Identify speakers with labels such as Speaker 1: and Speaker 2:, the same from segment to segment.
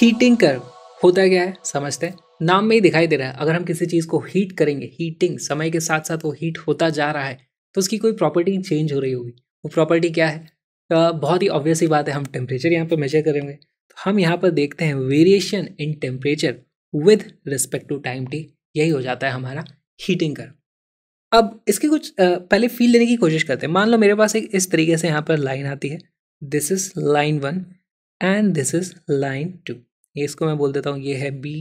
Speaker 1: Heating कर होता क्या है समझते हैं नाम में ही दिखाई दे रहा है अगर हम किसी चीज़ को हीट करेंगे हीटिंग समय के साथ साथ वो हीट होता जा रहा है तो उसकी कोई प्रॉपर्टी चेंज हो रही होगी वो प्रॉपर्टी क्या है तो बहुत ही ऑब्वियस ही बात है हम टेम्परेचर यहाँ पर मेजर करेंगे तो हम यहाँ पर देखते हैं variation in temperature with respect to time T यही हो जाता है हमारा हीटिंग कर अब इसके कुछ पहले फील लेने की कोशिश करते हैं मान लो मेरे पास एक इस तरीके से यहाँ पर लाइन आती है this is line one and this is line two ये इसको मैं बोल देता हूँ ये है बी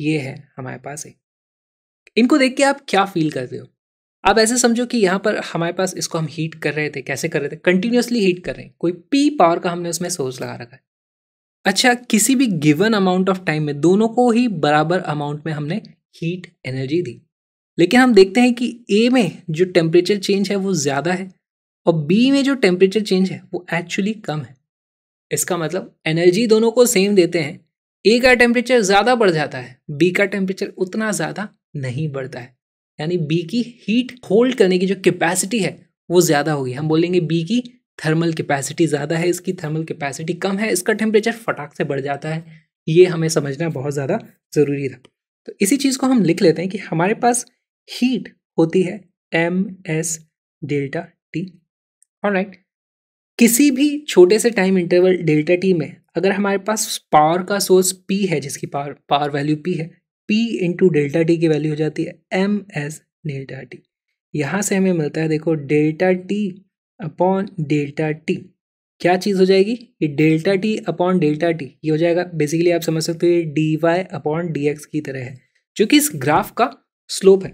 Speaker 1: ये है हमारे पास ए इनको देख के आप क्या फील करते हो आप ऐसे समझो कि यहाँ पर हमारे पास इसको हम हीट कर रहे थे कैसे कर रहे थे कंटिन्यूसली हीट कर रहे हैं कोई पी पावर का हमने उसमें सोर्स लगा रखा है अच्छा किसी भी गिवन अमाउंट ऑफ टाइम में दोनों को ही बराबर अमाउंट में हमने हीट एनर्जी दी लेकिन हम देखते हैं कि ए में जो टेम्परेचर चेंज है वो ज़्यादा है और बी में जो टेम्परेचर चेंज है वो एक्चुअली कम है इसका मतलब एनर्जी दोनों को सेम देते हैं ए का टेम्परेचर ज़्यादा बढ़ जाता है बी का टेम्परेचर उतना ज़्यादा नहीं बढ़ता है यानी बी की हीट होल्ड करने की जो कैपेसिटी है वो ज़्यादा होगी हम बोलेंगे बी की थर्मल कैपेसिटी ज़्यादा है इसकी थर्मल कैपेसिटी कम है इसका टेम्परेचर फटाक से बढ़ जाता है ये हमें समझना बहुत ज़्यादा ज़रूरी था तो इसी चीज़ को हम लिख लेते हैं कि हमारे पास हीट होती है एम एस डेल्टा टी और राइट किसी भी छोटे से टाइम इंटरवल डेल्टा टी में अगर हमारे पास पावर का सोर्स पी है जिसकी पावर पावर वैल्यू पी है पी इंटू डेल्टा टी की वैल्यू हो जाती है एम एस डेल्टा टी यहाँ से हमें मिलता है देखो delta T upon delta T क्या चीज़ हो जाएगी ये delta T upon delta T ये हो जाएगा बेसिकली आप समझ सकते हो ये D Y upon D X की तरह है जो कि इस ग्राफ का स्लोप है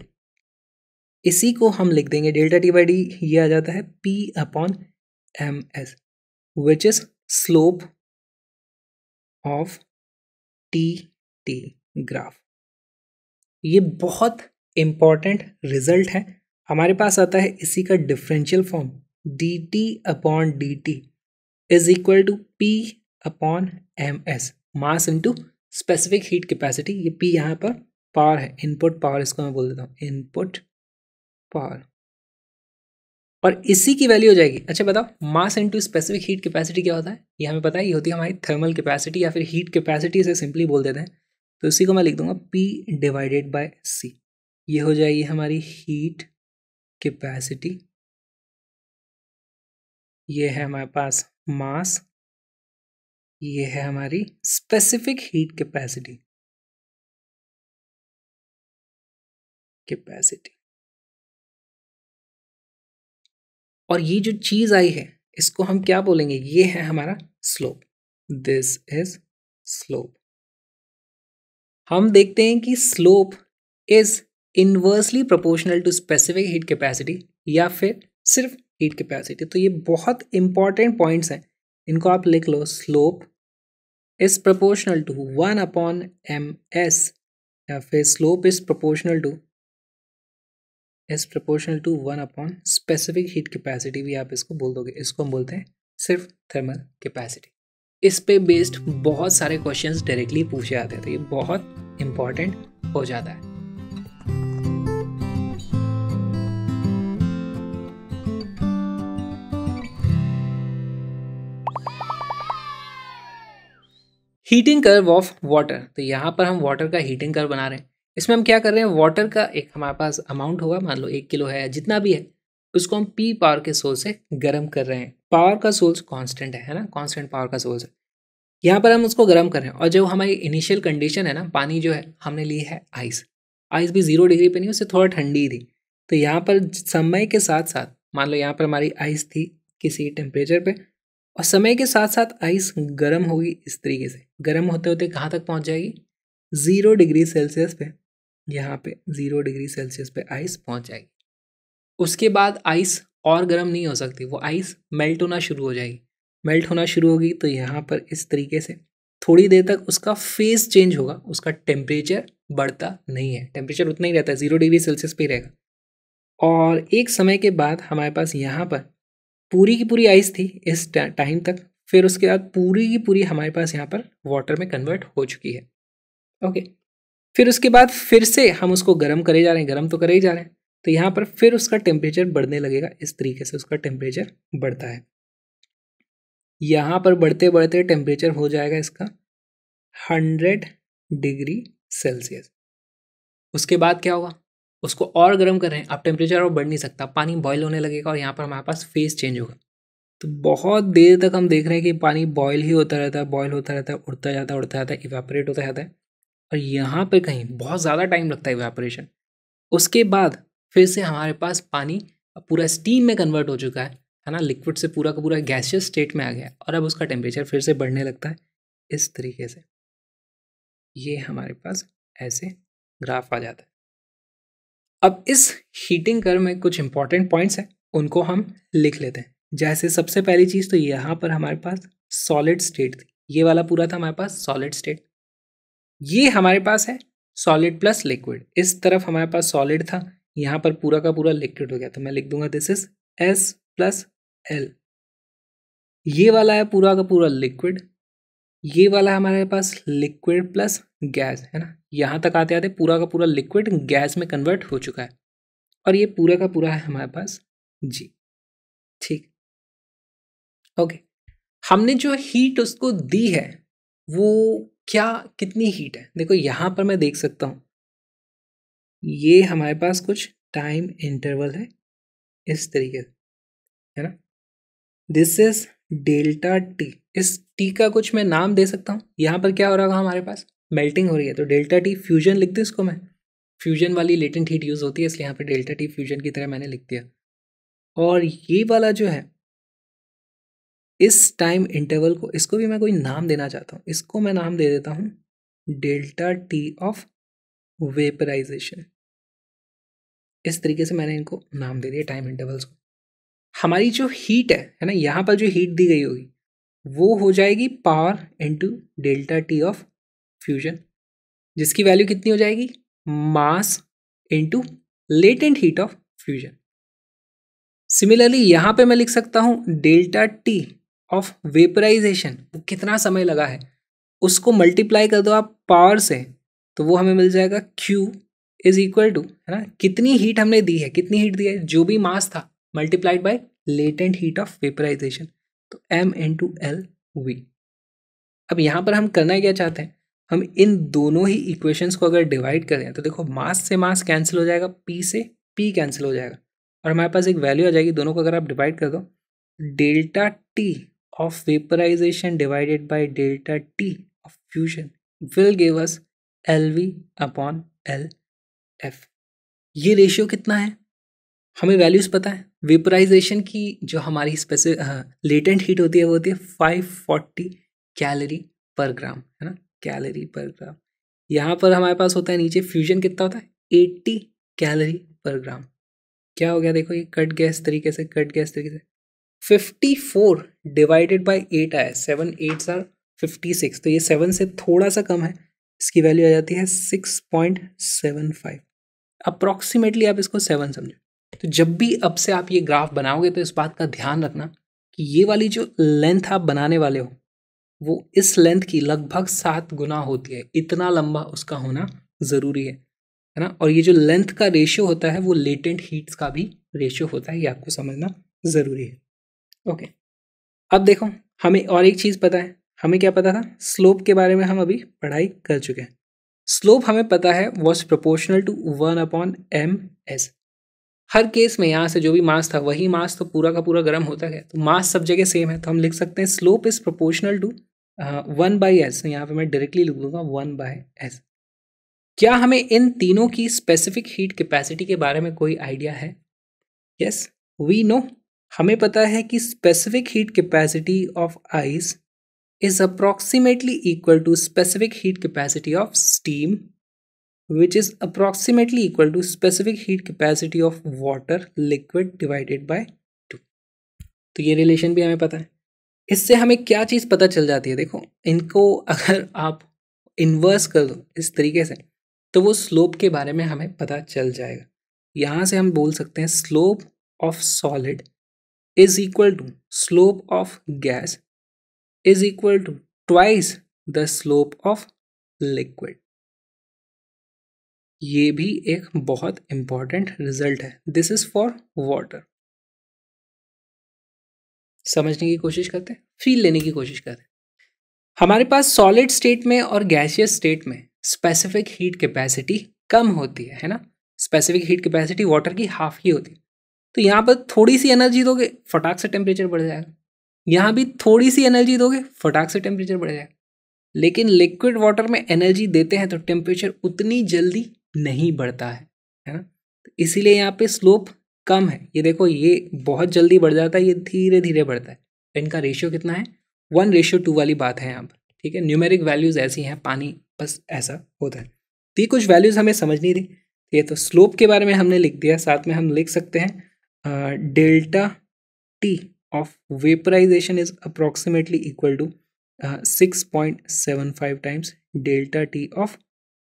Speaker 1: इसी को हम लिख देंगे डेल्टा टी बाई डी ये आ जाता है P upon M S which is slope of T T graph ये बहुत इंपॉर्टेंट रिजल्ट है हमारे पास आता है इसी का differential form D T upon D T is equal to P upon M S mass into specific heat capacity ये P यहाँ पर पावर है इनपुट पावर इसको मैं बोल देता हूँ इनपुट पावर और इसी की वैल्यू हो जाएगी अच्छा बताओ mass into specific heat capacity क्या होता है ये हमें पता है ये होती है हमारी थर्मल कैपेसिटी या फिर हीट कैपेसिटी से सिंपली बोल देते हैं तो इसी को मैं लिख दूंगा पी डिवाइडेड बाय सी ये हो जाएगी हमारी हीट कैपेसिटी ये
Speaker 2: है हमारे पास मास ये है हमारी स्पेसिफिक हीट कैपेसिटी कैपेसिटी और ये जो चीज़ आई है इसको
Speaker 1: हम क्या बोलेंगे ये है हमारा स्लोप दिस इज स्लोप हम देखते हैं कि slope is inversely proportional to specific heat capacity या फिर सिर्फ हीट कैपेसिटी तो ये बहुत इंपॉर्टेंट पॉइंट्स हैं इनको आप लिख लो slope is proportional to one upon M S या फिर slope is proportional to is proportional to one upon specific heat capacity भी आप इसको बोल दोगे इसको हम बोलते हैं सिर्फ थर्मल कैपेसिटी इस पे बेस्ड बहुत सारे क्वेश्चंस डायरेक्टली पूछे जाते हैं तो ये बहुत इंपॉर्टेंट हो जाता है हीटिंग कर्व ऑफ वाटर तो यहाँ पर हम वाटर का हीटिंग कर्व बना रहे हैं इसमें हम क्या कर रहे हैं वाटर का एक हमारे पास अमाउंट होगा मान लो एक किलो है जितना भी है उसको हम पी पावर के सोर्स से गर्म कर रहे हैं पावर का सोर्स कांस्टेंट है है ना कांस्टेंट पावर का सोर्स है यहाँ पर हम उसको गर्म कर रहे हैं और जो हमारी इनिशियल कंडीशन है ना पानी जो है हमने ली है आइस आइस भी जीरो डिग्री पर नहीं उससे थोड़ा ठंडी थी तो यहाँ पर समय के साथ साथ मान लो यहाँ पर हमारी आइस थी किसी टेम्परेचर पर और समय के साथ साथ आइस गर्म होगी इस तरीके से गर्म होते होते कहाँ तक पहुँच जाएगी ज़ीरो डिग्री सेल्सियस पे यहाँ पे ज़ीरो डिग्री सेल्सियस पे आइस पहुँच जाएगी उसके बाद आइस और गर्म नहीं हो सकती वो आइस मेल्ट होना शुरू हो जाएगी मेल्ट होना शुरू होगी तो यहाँ पर इस तरीके से थोड़ी देर तक उसका फेस चेंज होगा उसका टेम्परेचर बढ़ता नहीं है टेम्परेचर उतना ही रहता है ज़ीरो डिग्री सेल्सियस पे ही रहेगा और एक समय के बाद हमारे पास यहाँ पर पूरी की पूरी आइस थी इस टाइम तक फिर उसके बाद पूरी की पूरी हमारे पास यहाँ पर वाटर में कन्वर्ट हो चुकी है ओके फिर उसके बाद फिर से हम उसको गर्म करे जा रहे हैं गर्म तो करे ही जा रहे हैं तो यहाँ पर फिर उसका टेम्परेचर बढ़ने लगेगा इस तरीके से उसका टेम्परेचर बढ़ता है यहाँ पर बढ़ते बढ़ते टेम्परेचर हो जाएगा इसका हंड्रेड डिग्री सेल्सियस उसके बाद क्या होगा उसको और गर्म कर रहे हैं अब टेम्परेचर और बढ़ नहीं सकता पानी बॉयल होने लगेगा और यहाँ पर हमारे पास फेस चेंज होगा तो बहुत देर तक हम देख रहे हैं कि पानी बॉयल ही होता रहता है बॉयल होता रहता है उड़ता जाता है उड़ता जाता है इवेपरेट होता जाता है और यहाँ पे कहीं बहुत ज़्यादा टाइम लगता है वेपोरेशन उसके बाद फिर से हमारे पास पानी पूरा स्टीम में कन्वर्ट हो चुका है है ना लिक्विड से पूरा का पूरा गैसियस स्टेट में आ गया और अब उसका टेम्परेचर फिर से बढ़ने लगता है इस तरीके से ये हमारे पास ऐसे ग्राफ आ जाता है अब इस हीटिंग कर में कुछ इंपॉर्टेंट पॉइंट्स हैं उनको हम लिख लेते हैं जैसे सबसे पहली चीज़ तो यहाँ पर हमारे पास सॉलिड स्टेट थी ये वाला पूरा था हमारे पास सॉलिड स्टेट ये हमारे पास है सॉलिड प्लस लिक्विड इस तरफ हमारे पास सॉलिड था यहाँ पर पूरा का पूरा लिक्विड हो गया तो मैं लिख दूंगा this is S plus L ये वाला है पूरा का पूरा लिक्विड ये वाला हमारे पास लिक्विड प्लस गैस है ना यहाँ तक आते आते पूरा का पूरा लिक्विड गैस में कन्वर्ट हो चुका है और ये पूरा का पूरा है हमारे पास जी ठीक ओके हमने जो हीट उसको दी है वो क्या कितनी हीट है देखो यहाँ पर मैं देख सकता हूँ ये हमारे पास कुछ टाइम इंटरवल है इस तरीके से है ना दिस इज डेल्टा टी इस टी का कुछ मैं नाम दे सकता हूँ यहाँ पर क्या हो रहा होगा हमारे पास मेल्टिंग हो रही है तो डेल्टा टी फ्यूजन लिख दी इसको मैं फ्यूजन वाली लेटेंट हीट यूज़ होती है इसलिए यहाँ पर डेल्टा टी फ्यूजन की तरह मैंने लिख दिया और ये वाला जो है इस टाइम इंटरवल को इसको भी मैं कोई नाम देना चाहता हूँ इसको मैं नाम दे देता हूँ डेल्टा टी ऑफ वेपराइजेशन इस तरीके से मैंने इनको नाम दे दिया टाइम इंटरवल्स को हमारी जो हीट है है ना यहाँ पर जो हीट दी गई होगी वो हो जाएगी power into delta T of fusion जिसकी वैल्यू कितनी हो जाएगी mass into latent heat of fusion similarly यहाँ पे मैं लिख सकता हूँ डेल्टा टी ऑफ वेपराइजेशन वो कितना समय लगा है उसको मल्टीप्लाई कर दो आप पावर से तो वो हमें मिल जाएगा क्यू इज इक्वल टू है ना कितनी हीट हमने दी है कितनी हीट दी है जो भी मास था multiplied by latent heat of vaporization तो M into L V अब यहाँ पर हम करना क्या चाहते हैं हम इन दोनों ही इक्वेशंस को अगर डिवाइड करें तो देखो मास से मास कैंसिल हो जाएगा पी से पी कैंसिल हो जाएगा और हमारे पास एक वैल्यू आ जाएगी दोनों को अगर आप डिवाइड कर दो delta T of vaporization divided by delta T of fusion will give us LV upon LF. ये रेशियो कितना है हमें वैल्यूज़ पता है वेपराइजेशन की जो हमारी स्पेसिफिक लेटेंट हीट होती है वो होती है 540 कैलोरी पर ग्राम है ना कैलोरी पर ग्राम यहाँ पर हमारे पास होता है नीचे फ्यूजन कितना होता है 80 कैलोरी पर ग्राम क्या हो गया देखो ये कट गैस तरीके से कट गैस तरीके से 54 डिवाइडेड बाय 8 आया सेवन एट्स आर 56 तो ये सेवन से थोड़ा सा कम है इसकी वैल्यू आ जाती है 6.75 अप्रॉक्सीमेटली आप इसको सेवन समझो तो जब भी अब से आप ये ग्राफ बनाओगे तो इस बात का ध्यान रखना कि ये वाली जो लेंथ आप बनाने वाले हो वो इस लेंथ की लगभग सात गुना होती है इतना लंबा उसका होना ज़रूरी है है ना और ये जो लेंथ का रेशियो होता है वो लेटेंट हीट्स का भी रेशियो होता है ये आपको समझना ज़रूरी है ओके अब देखो हमें और एक चीज़ पता है हमें क्या पता था स्लोप के बारे में हम अभी पढ़ाई कर चुके हैं स्लोप हमें पता है was proportional to one upon M S हर केस में यहाँ से जो भी मास था वही मास तो पूरा का पूरा गर्म होता है तो मास सब जगह सेम है तो हम लिख सकते हैं slope is proportional to one by S यहाँ पे मैं डायरेक्टली लिख दूंगा वन बाय एस क्या हमें इन तीनों की स्पेसिफिक हीट कैपेसिटी के बारे में कोई आइडिया है यस वी नो हमें पता है कि specific heat capacity of ice is approximately equal to specific heat capacity of steam which is approximately equal to specific heat capacity of water liquid divided by two तो ये relation भी हमें पता है इससे हमें क्या चीज़ पता चल जाती है देखो इनको अगर आप इन्वर्स कर दो इस तरीके से तो वो स्लोप के बारे में हमें पता चल जाएगा यहाँ से हम बोल सकते हैं slope of solid is equal to slope of gas is equal to twice the slope of
Speaker 2: liquid ये भी एक बहुत इंपॉर्टेंट रिजल्ट
Speaker 1: है दिस इज फॉर वाटर समझने की कोशिश करते हैं फील लेने की कोशिश करते हैं हमारे पास सॉलिड स्टेट में और गैसियस स्टेट में स्पेसिफिक हीट कैपेसिटी कम होती है है ना स्पेसिफिक हीट कैपेसिटी वाटर की हाफ ही होती है तो यहाँ पर थोड़ी सी एनर्जी दोगे फटाक से टेम्परेचर बढ़ जाएगा यहाँ भी थोड़ी सी एनर्जी दोगे फटाक से टेम्परेचर बढ़ जाएगा लेकिन लिक्विड वाटर में एनर्जी देते हैं तो टेम्परेचर उतनी जल्दी नहीं बढ़ता है है ना तो इसीलिए यहाँ पे स्लोप कम है ये देखो ये बहुत जल्दी बढ़ जाता है ये धीरे धीरे बढ़ता है इनका रेशियो कितना है वन रेशियो टू वाली बात है यहाँ पर ठीक है न्यूमेरिक वैल्यूज़ ऐसी हैं पानी बस ऐसा होता है तो ये कुछ वैल्यूज़ हमें समझ नहीं रही ये तो स्लोप के बारे में हमने लिख दिया साथ में हम लिख सकते हैं T uh, delta T of vaporization is approximately equal to uh, 6.75 times delta T of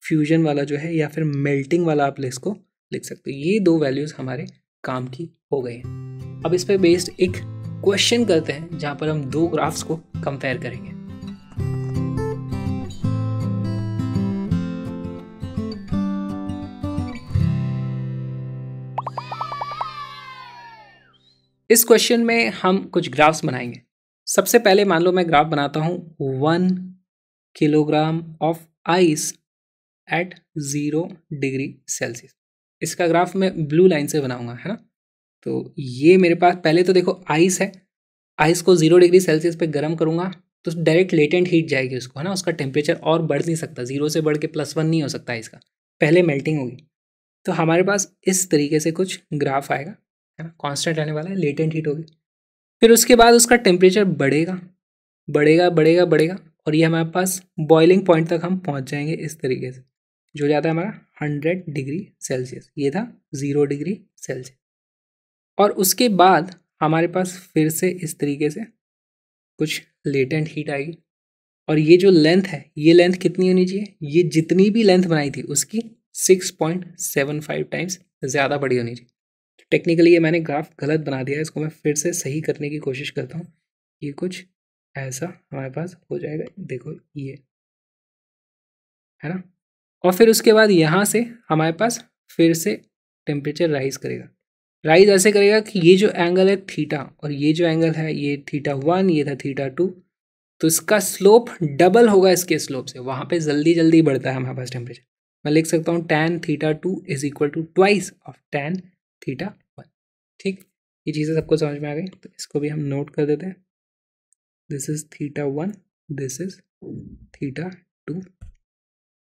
Speaker 1: fusion वाला जो है या फिर मेल्टिंग वाला आप इसको लिख सकते हो ये दो वैल्यूज़ हमारे काम की हो गई हैं अब इस पर बेस्ड एक क्वेश्चन करते हैं जहाँ पर हम दो ग्राफ्स को कंपेयर करेंगे इस क्वेश्चन में हम कुछ ग्राफ्स बनाएंगे सबसे पहले मान लो मैं ग्राफ बनाता हूँ one kilogram of ice at zero degree Celsius इसका ग्राफ मैं ब्लू लाइन से बनाऊंगा है ना तो ये मेरे पास पहले तो देखो आइस है आइस को ज़ीरो डिग्री सेल्सियस पे गर्म करूँगा तो डायरेक्ट लेटेंट हीट जाएगी उसको है ना उसका टेम्परेचर और बढ़ नहीं सकता ज़ीरो से बढ़ के प्लस वन नहीं हो सकता इसका पहले मेल्टिंग होगी तो हमारे पास इस तरीके से कुछ ग्राफ आएगा है ना कॉन्स्टेंट रहने वाला है लेटेंट हीट होगी फिर उसके बाद उसका टेम्परेचर बढ़ेगा बढ़ेगा बढ़ेगा बढ़ेगा और ये हमारे पास बॉइलिंग पॉइंट तक हम पहुंच जाएंगे इस तरीके से जो जाता है हमारा हंड्रेड डिग्री सेल्सियस ये था ज़ीरो डिग्री सेल्सियस और उसके बाद हमारे पास फिर से इस तरीके से कुछ लेटेंट हीट आएगी और ये जो लेंथ है ये लेंथ कितनी होनी चाहिए ये जितनी भी लेंथ बनाई थी उसकी 6.75 टाइम्स ज़्यादा बड़ी होनी चाहिए टेक्निकली ये मैंने ग्राफ गलत बना दिया है इसको मैं फिर से सही करने की कोशिश करता हूँ ये कुछ ऐसा हमारे पास हो जाएगा देखो ये है ना और फिर उसके बाद यहाँ से हमारे पास फिर से टेम्परेचर राइज करेगा राइज ऐसे करेगा कि ये जो एंगल है थीटा और ये जो एंगल है ये थीटा वन ये था थीटा टू तो इसका स्लोप डबल होगा इसके स्लोप से वहाँ पे जल्दी जल्दी बढ़ता है हमारे पास टेम्परेचर मैं लिख सकता हूँ tan theta two is equal to twice of tan theta one ठीक ये चीज़ें सबको समझ में आ गई तो इसको भी हम नोट कर देते हैं this is theta one this is theta two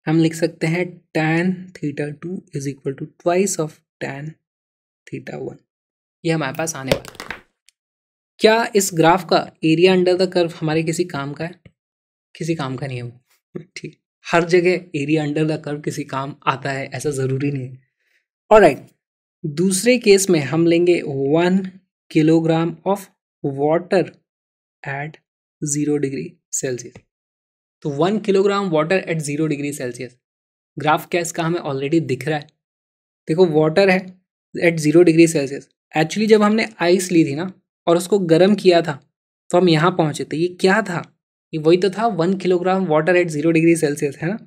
Speaker 1: हम लिख सकते हैं tan theta two is equal to twice of tan theta one ये हमारे पास आने वाला है क्या इस ग्राफ का एरिया अंडर द कर्व हमारे किसी काम का है किसी काम का नहीं है वो ठीक हर जगह एरिया अंडर द कर्व किसी काम आता है ऐसा ज़रूरी नहीं है और राइट दूसरे केस में हम लेंगे one kilogram of water at zero degree Celsius तो one kilogram water at zero degree Celsius graph क्या इसका हमें ऑलरेडी दिख रहा है देखो वाटर है at zero degree Celsius actually जब हमने आइस ली थी ना और उसको गर्म किया था तो हम यहाँ पहुँचे थे ये क्या था ये वही तो था one kilogram water at zero degree Celsius है ना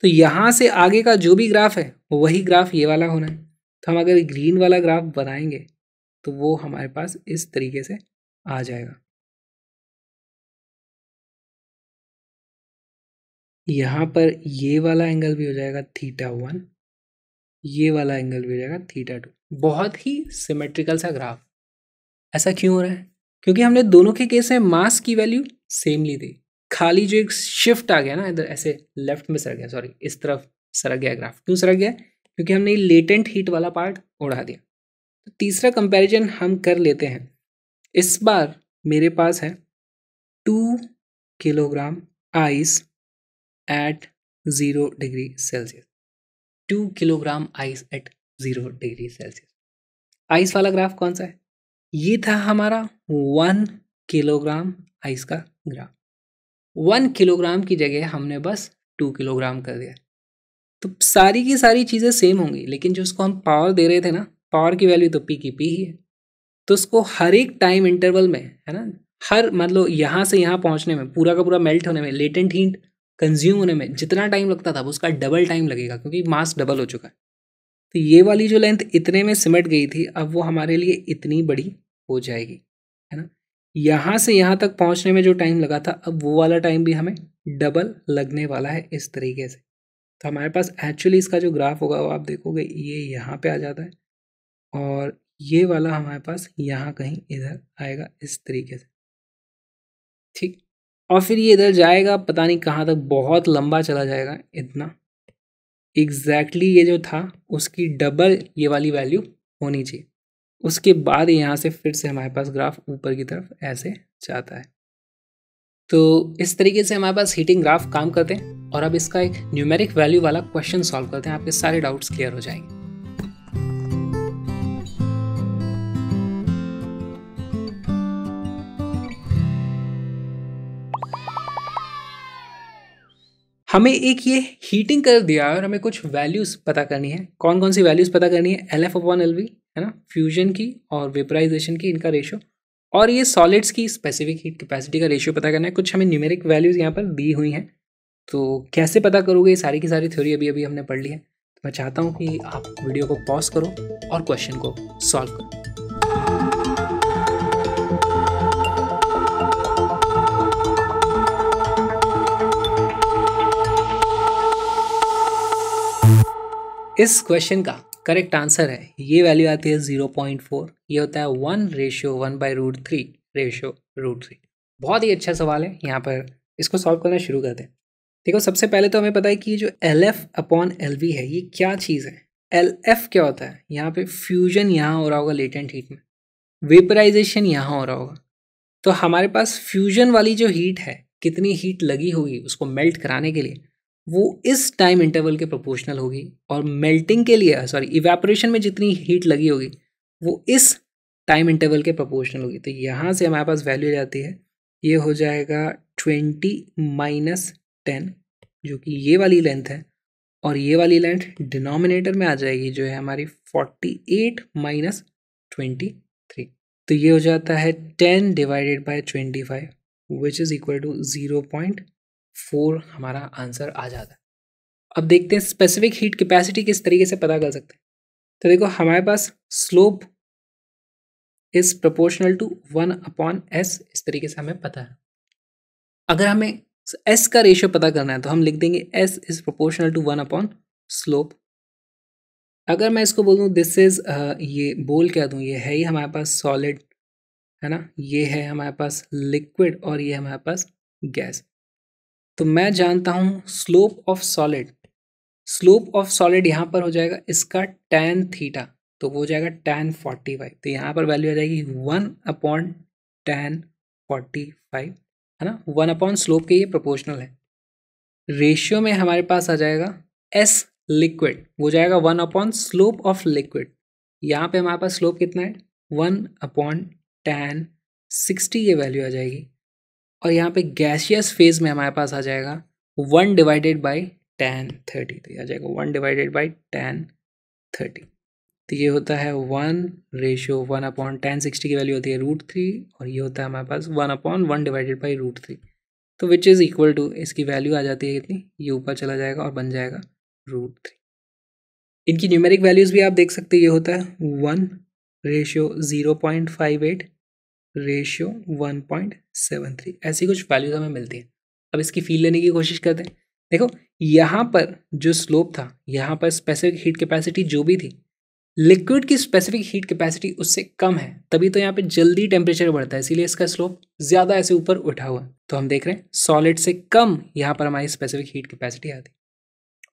Speaker 1: तो यहाँ से आगे का जो भी ग्राफ है वही ग्राफ ये वाला होना है हम अगर ग्रीन वाला ग्राफ बनाएंगे तो वो हमारे पास इस तरीके से आ जाएगा
Speaker 2: यहाँ पर
Speaker 1: ये वाला एंगल भी हो जाएगा थीटा वन ये वाला एंगल भी हो जाएगा थीटा टू बहुत ही सिमेट्रिकल सा ग्राफ ऐसा क्यों हो रहा है क्योंकि हमने दोनों के केस में मास की वैल्यू सेम ली थी खाली जो एक शिफ्ट आ गया ना इधर ऐसे लेफ्ट में सर गया सॉरी इस तरफ सरक गया ग्राफ क्यों सरक गया क्योंकि हमने लेटेंट हीट वाला पार्ट उड़ा दिया तो तीसरा कंपैरिजन हम कर लेते हैं इस बार मेरे पास है two kilogram ice at zero degree Celsius two kilogram ice at zero degree Celsius ice वाला ग्राफ कौन सा है ये था हमारा वन किलोग्राम आइस का ग्राफ वन किलोग्राम की जगह हमने बस टू किलोग्राम कर दिया तो सारी की सारी चीज़ें सेम होंगी लेकिन जो उसको हम पावर दे रहे थे ना पावर की वैल्यू तो पी की पी ही है तो उसको हर एक टाइम इंटरवल में है ना हर मतलब यहाँ से यहाँ पहुँचने में पूरा का पूरा मेल्ट होने में लेटेंट हीट कंज्यूम होने में जितना टाइम लगता था उसका डबल टाइम लगेगा क्योंकि मास डबल हो चुका है तो ये वाली जो लेंथ इतने में सिमट गई थी अब वो हमारे लिए इतनी बड़ी हो जाएगी है ना यहाँ से यहाँ तक पहुँचने में जो टाइम लगा था अब वो वाला टाइम भी हमें डबल लगने वाला है इस तरीके से तो हमारे पास एक्चुअली इसका जो ग्राफ होगा वो आप देखोगे ये यहाँ पे आ जाता है और ये वाला हमारे पास यहाँ कहीं इधर आएगा इस तरीके से ठीक और फिर ये इधर जाएगा पता नहीं कहाँ तक बहुत लंबा चला जाएगा इतना एग्जैक्टली exactly ये जो था उसकी डबल ये वाली वैल्यू होनी चाहिए उसके बाद यहाँ से फिर से हमारे पास ग्राफ ऊपर की तरफ ऐसे जाता है तो इस तरीके से हमारे पास हीटिंग ग्राफ काम करते हैं और अब इसका एक न्यूमेरिक वैल्यू वाला क्वेश्चन सॉल्व करते हैं आपके सारे डाउट्स क्लियर हो जाएंगे हमें एक ये हीटिंग कर दिया है और हमें कुछ वैल्यूज़ पता करनी है कौन कौन सी वैल्यूज़ पता करनी है एल एफ अपॉन एल है ना फ्यूजन की और वेपराइजेशन की इनका रेशो और ये सॉलिड्स की स्पेसिफिक हीट कैपेसिटी का रेशियो पता करना है कुछ हमें न्यूमेरिक वैल्यूज़ यहाँ पर दी हुई हैं तो कैसे पता करोगे सारी की सारी थ्योरी अभी अभी हमने पढ़ ली है तो मैं चाहता हूँ कि आप वीडियो को पॉज करो और क्वेश्चन को सॉल्व करो इस क्वेश्चन का करेक्ट आंसर है ये वैल्यू आती है जीरो पॉइंट फोर ये होता है one ratio one by root three ratio root three बहुत ही अच्छा सवाल है यहाँ पर इसको सॉल्व करना शुरू करते हैं देखो सबसे पहले तो हमें पता है कि ये जो L F upon L V है ये क्या चीज़ है एल एफ क्या होता है यहाँ पे फ्यूजन यहाँ हो रहा होगा लेटेंट हीट में वेपराइजेशन यहाँ हो रहा होगा तो हमारे पास फ्यूजन वाली जो हीट है कितनी हीट लगी होगी उसको मेल्ट कराने के लिए वो इस टाइम इंटरवल के प्रोपोर्शनल होगी और मेल्टिंग के लिए सॉरी इवेपोरेशन में जितनी हीट लगी होगी वो इस टाइम इंटरवल के प्रोपोर्शनल होगी तो यहाँ से हमारे पास वैल्यू जाती है ये हो जाएगा ट्वेंटी माइनस टेन जो कि ये वाली लेंथ है और ये वाली लेंथ डिनोमिनेटर में आ जाएगी जो है हमारी forty eight minus twenty three तो ये हो जाता है ten divided by twenty five which is equal to zero point four हमारा आंसर आ जाता है अब देखते हैं स्पेसिफिक हीट कैपेसिटी किस तरीके से पता कर सकते हैं तो देखो हमारे पास slope is proportional to one upon S इस तरीके से हमें पता है अगर हमें सो so, एस का रेशियो पता करना है तो हम लिख देंगे S is proportional to one upon slope अगर मैं इसको बोलूँ दिस इज़ ये बोल क्या दूँ ये है ही हमारे पास सॉलिड है ना ये है हमारे पास लिक्विड और ये हमारे पास गैस तो मैं जानता हूँ slope of solid slope of solid यहाँ पर हो जाएगा इसका टेन थीटा तो वो हो जाएगा टेन फोर्टी फाइव तो यहाँ पर वैल्यू आ जाएगी one upon ten forty five है ना वन अपॉन स्लोप के ये प्रोपोर्शनल है रेशियो में हमारे पास आ जाएगा एस लिक्विड वो जाएगा one upon slope of liquid यहाँ पे हमारे पास स्लोप कितना है वन अपॉन टेन सिक्सटी ये वैल्यू आ जाएगी और यहाँ पे गैशियस फेज में हमारे पास आ जाएगा one divided by ten thirty तो आ जाएगा one divided by ten thirty तो ये होता है one ratio one upon ten sixty की वैल्यू होती है रूट थ्री और ये होता है हमारे पास one upon one divided by root three तो विच इज़ इक्वल टू इसकी वैल्यू आ जाती है कितनी ये ऊपर चला जाएगा और बन जाएगा रूट थ्री इनकी न्यूमेरिक वैल्यूज़ भी आप देख सकते हैं ये होता है one ratio zero point five eight ratio one point seven three ऐसी कुछ वैल्यूज हमें मिलती हैं अब इसकी फील लेने की कोशिश करते हैं देखो यहाँ पर जो स्लोप था यहाँ पर स्पेसिफिक हीट कैपेसिटी जो भी थी लिक्विड की स्पेसिफिक हीट कैपेसिटी उससे कम है तभी तो यहाँ पे जल्दी टेम्परेचर बढ़ता है इसीलिए इसका स्लोप ज़्यादा ऐसे ऊपर उठा हुआ तो हम देख रहे हैं सॉलिड से कम यहाँ पर हमारी स्पेसिफिक हीट कैपेसिटी आती है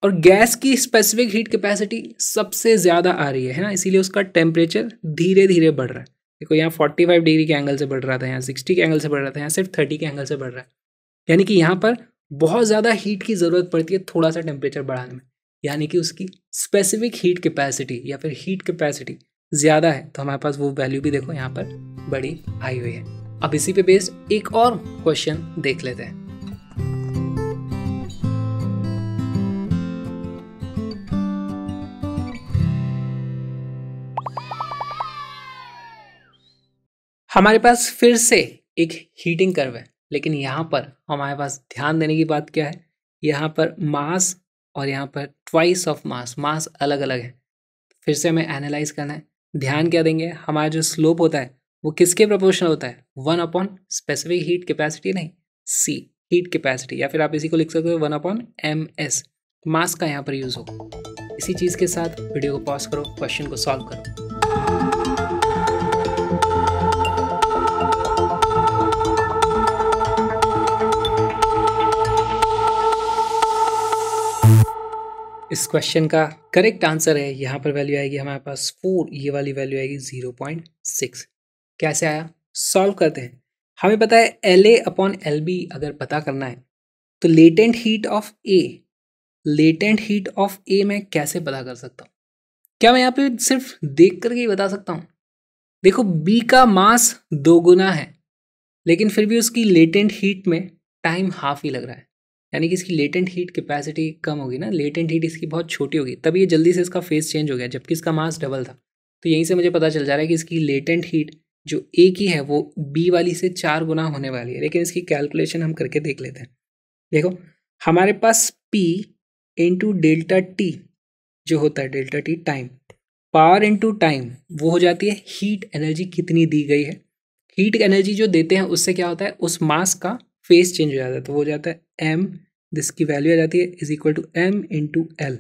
Speaker 1: और गैस की स्पेसिफिक हीट कैपेसिटी सबसे ज़्यादा आ रही है ना इसीलिए उसका टेम्परेचर धीरे धीरे बढ़ रहा है देखो यहाँ 45 डिग्री के एंगल से बढ़ रहा था यहाँ 60 के एंगल से बढ़ रहा था यहाँ सिर्फ 30 के एंगल से बढ़ रहा है यानी कि यहाँ पर बहुत ज़्यादा हीट की ज़रूरत पड़ती है थोड़ा सा टेम्परेचर बढ़ाने में यानी कि उसकी स्पेसिफिक हीट कैपेसिटी या फिर हीट कैपेसिटी ज़्यादा है तो हमारे पास वो वैल्यू भी देखो यहाँ पर बड़ी आई हुई है अब इसी पे बेस्ड एक और क्वेश्चन देख लेते हैं हमारे पास फिर से एक हीटिंग कर्व है लेकिन यहाँ पर हमारे पास ध्यान देने की बात क्या है यहाँ पर मास और यहाँ पर ट्वाइस ऑफ मास मास अलग अलग है फिर से हमें एनालाइज करना है ध्यान क्या देंगे हमारा जो स्लोप होता है वो किसके प्रपोर्शनल होता है one upon specific heat capacity नहीं सी हीट कैपेसिटी या फिर आप इसी को लिख सकते हो one upon M S mass का यहाँ पर यूज़ होगा इसी चीज़ के साथ वीडियो को पॉज करो क्वेश्चन को सॉल्व करो इस क्वेश्चन का करेक्ट आंसर है यहाँ पर वैल्यू आएगी हमारे पास फोर ये वाली वैल्यू आएगी जीरो पॉइंट सिक्स कैसे आया सॉल्व करते हैं हमें पता है L A upon L B अगर पता करना है तो latent heat of A latent heat of A मैं कैसे पता कर सकता हूँ क्या मैं यहाँ पे सिर्फ देख करके ही बता सकता हूँ देखो बी का मास दो गुना है लेकिन फिर भी उसकी लेटेंट हीट में टाइम हाफ ही लग रहा है यानी कि इसकी लेटेंट हीट कैपेसिटी कम होगी ना लेटेंट हीट इसकी बहुत छोटी होगी तब ये जल्दी से इसका फेस चेंज हो गया जबकि इसका मास डबल था तो यहीं से मुझे पता चल जा रहा है कि इसकी लेटेंट हीट जो ए की है वो बी वाली से चार गुना होने वाली है लेकिन इसकी कैलकुलेशन हम करके देख लेते हैं देखो हमारे पास पी इंटू डेल्टा टी जो होता है delta T time power into time वो हो जाती है हीट एनर्जी कितनी दी गई है हीट एनर्जी जो देते हैं उससे क्या होता है उस मास का फेस चेंज हो जाता है तो वो हो जाता है एम जिसकी वैल्यू आ जाती है is equal to M into L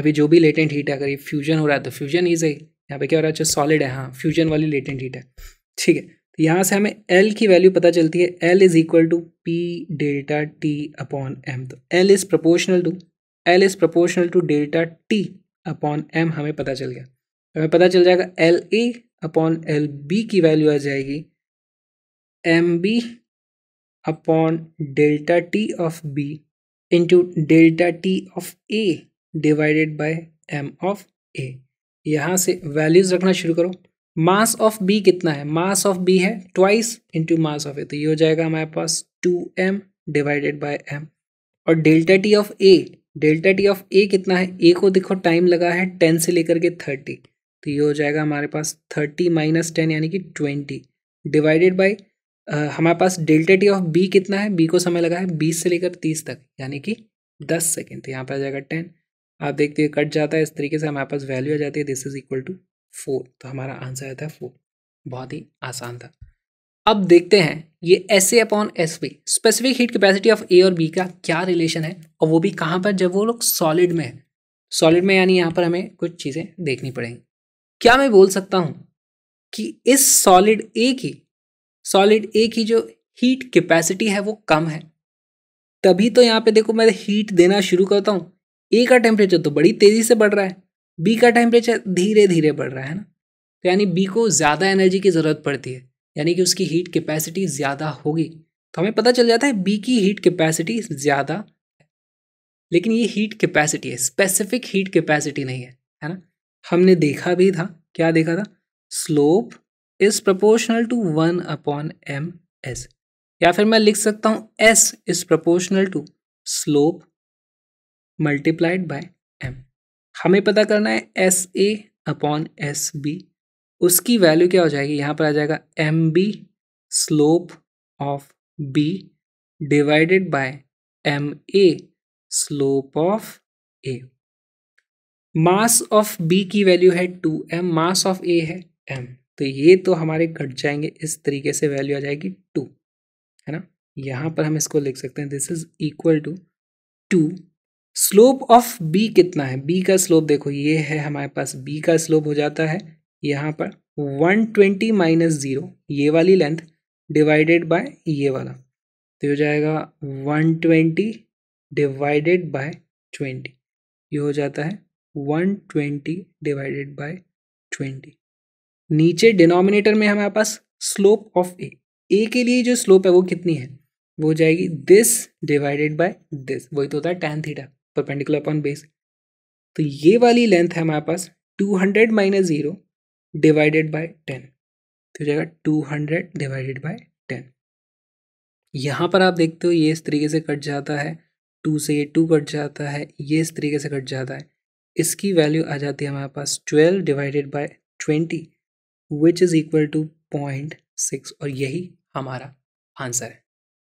Speaker 1: अभी जो भी लेटेंट हीट है अगर ये फ्यूजन हो रहा है तो फ्यूजन इज है यहाँ पे क्या हो रहा है अच्छा सॉलिड है हाँ फ्यूजन वाली लेटेंट हीट है ठीक है तो यहाँ से हमें एल की वैल्यू पता चलती है L is equal to P delta T upon M तो L is proportional to L is proportional to delta T upon M हमें पता चल गया हमें पता चल जाएगा L A upon L B की वैल्यू आ जाएगी M B upon delta t of b into delta t of a divided by m of a यहाँ से वैल्यूज रखना शुरू करो मास ऑफ बी कितना है मास ऑफ बी है twice into mass of A तो ये हो जाएगा हमारे पास two M divided by M और delta T of A delta T of A कितना है ए को देखो टाइम लगा है टेन से लेकर के थर्टी तो ये हो जाएगा हमारे पास थर्टी माइनस टेन यानी कि ट्वेंटी डिवाइडेड बाई हमारे पास डेल्टा टी ऑफ बी कितना है बी को समय लगा है बीस से लेकर तीस तक यानी कि दस सेकेंड तो यहाँ पर आ जाएगा टेन आप देखते हुए कट जाता है इस तरीके से हमारे पास वैल्यू आ जाती है this is equal to four तो हमारा आंसर आता है फोर बहुत ही आसान था अब देखते हैं ये S A upon S B specific heat capacity of A और बी का क्या रिलेशन है और वो भी कहाँ पर जब वो लोग सॉलिड में है सॉलिड में यानी यहाँ पर हमें कुछ चीज़ें देखनी पड़ेंगी क्या मैं बोल सकता हूँ कि इस सॉलिड ए की सॉलिड ए की जो हीट कैपेसिटी है वो कम है तभी तो यहाँ पे देखो मैं हीट देना शुरू करता हूँ ए का टेम्परेचर तो बड़ी तेज़ी से बढ़ रहा है बी का टेम्परेचर धीरे धीरे बढ़ रहा है ना तो यानी बी को ज़्यादा एनर्जी की ज़रूरत पड़ती है यानी कि उसकी हीट कैपेसिटी ज़्यादा होगी तो हमें पता चल जाता है बी की हीट कैपेसिटी ज़्यादा है लेकिन ये हीट कैपेसिटी है स्पेसिफिक हीट कैपेसिटी नहीं है है ना हमने देखा भी था क्या देखा था slope is proportional to one upon M S या फिर मैं लिख सकता हूँ S is proportional to slope multiplied by M हमें पता करना है S A upon S B उसकी वैल्यू क्या हो जाएगी यहाँ पर आ जाएगा M B slope of B divided by M A slope of A mass of B की वैल्यू है two M mass of A है एम तो ये तो हमारे घट जाएंगे इस तरीके से वैल्यू आ जाएगी टू है ना यहाँ पर हम इसको लिख सकते हैं this is equal to two slope of B कितना है बी का स्लोप देखो ये है हमारे पास बी का स्लोप हो जाता है यहाँ पर वन ट्वेंटी माइनस ज़ीरो ये वाली लेंथ डिवाइडेड बाय ये वाला तो हो जाएगा one twenty divided by twenty ये हो जाता है one twenty divided by twenty नीचे डिनोमिनेटर में हमारे पास स्लोप ऑफ ए ए के लिए जो स्लोप है वो कितनी है वो हो जाएगी दिस डिवाइडेड बाय दिस वही तो होता है tan theta perpendicular upon base तो ये वाली लेंथ है हमारे पास two hundred minus zero divided by ten तो हो जाएगा two hundred divided by ten यहाँ पर आप देखते हो ये इस तरीके से कट जाता है टू से ये टू कट जाता है ये इस तरीके से कट जाता है इसकी वैल्यू आ जाती है हमारे पास twelve divided by twenty which is equal to point six और यही हमारा आंसर है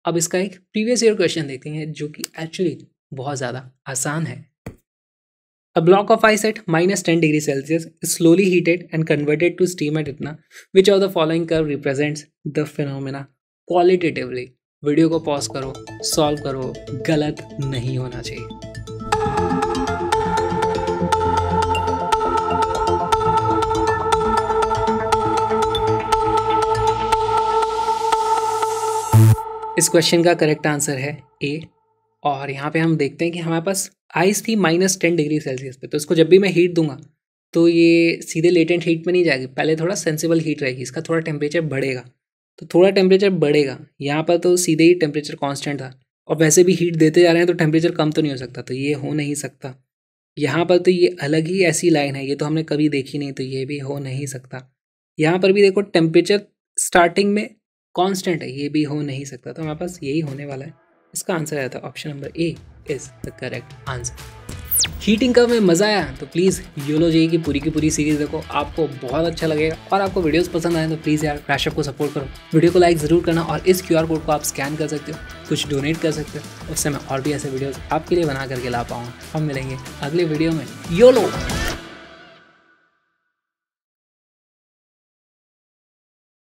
Speaker 1: अब इसका एक प्रीवियस ईयर क्वेश्चन देखते हैं जो कि एक्चुअली बहुत ज़्यादा आसान है a block of ice at minus ten degree Celsius is slowly heated and converted to steam at इतना विच ऑफ द फॉलोइंग कर represents the phenomena qualitatively video को पॉज करो सॉल्व करो गलत नहीं होना चाहिए इस क्वेश्चन का करेक्ट आंसर है ए और यहाँ पे हम देखते हैं कि हमारे पास आइस थी माइनस टेन डिग्री सेल्सियस पे तो इसको जब भी मैं हीट दूंगा तो ये सीधे लेटेंट हीट में नहीं जाएगी पहले थोड़ा सेंसिबल हीट रहेगी इसका थोड़ा टेम्परेचर बढ़ेगा तो थोड़ा टेम्परेचर बढ़ेगा यहाँ पर तो सीधे ही टेम्परेचर कॉन्स्टेंट था और वैसे भी हीट देते जा रहे हैं तो टेम्परेचर कम तो नहीं हो सकता तो ये हो नहीं सकता यहाँ पर तो ये अलग ही ऐसी लाइन है ये तो हमने कभी देखी नहीं तो ये भी हो नहीं सकता यहाँ पर भी देखो टेम्परेचर स्टार्टिंग में कॉन्स्टेंट है ये भी हो नहीं सकता तो हमारे पास यही होने वाला है इसका आंसर आया था option number A is the correct answer heating का में मज़ा आया तो प्लीज़ योलो जी की पूरी की पूरी सीरीज़ देखो आपको बहुत अच्छा लगेगा और आपको वीडियोस पसंद आए तो प्लीज़ यार क्रैशअप को सपोर्ट करो वीडियो को लाइक ज़रूर करना और इस क्यूआर कोड को आप स्कैन कर सकते हो कुछ डोनेट कर सकते हो उससे मैं और भी ऐसे वीडियोज़ आपके लिए बना करके ला पाऊँगा हम मिलेंगे अगले वीडियो में योलो